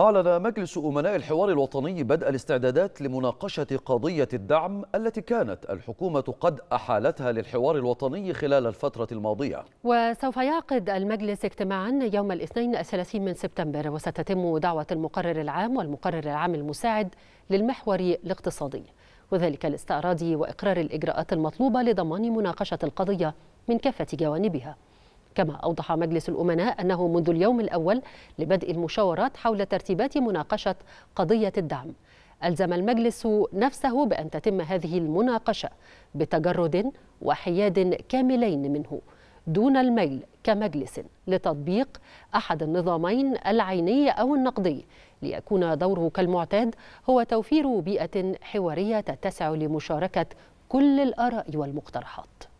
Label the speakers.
Speaker 1: أعلن مجلس أمناء الحوار الوطني بدء الاستعدادات لمناقشة قضية الدعم التي كانت الحكومة قد أحالتها للحوار الوطني خلال الفترة الماضية
Speaker 2: وسوف يعقد المجلس اجتماعا يوم الاثنين الثلاثين من سبتمبر وستتم دعوة المقرر العام والمقرر العام المساعد للمحور الاقتصادي وذلك لاستعراض وإقرار الإجراءات المطلوبة لضمان مناقشة القضية من كافة جوانبها كما أوضح مجلس الأمناء أنه منذ اليوم الأول لبدء المشاورات حول ترتيبات مناقشة قضية الدعم ألزم المجلس نفسه بأن تتم هذه المناقشة بتجرد وحياد كاملين منه دون الميل كمجلس لتطبيق أحد النظامين العيني أو النقدي ليكون دوره كالمعتاد هو توفير بيئة حوارية تتسع لمشاركة كل الآراء والمقترحات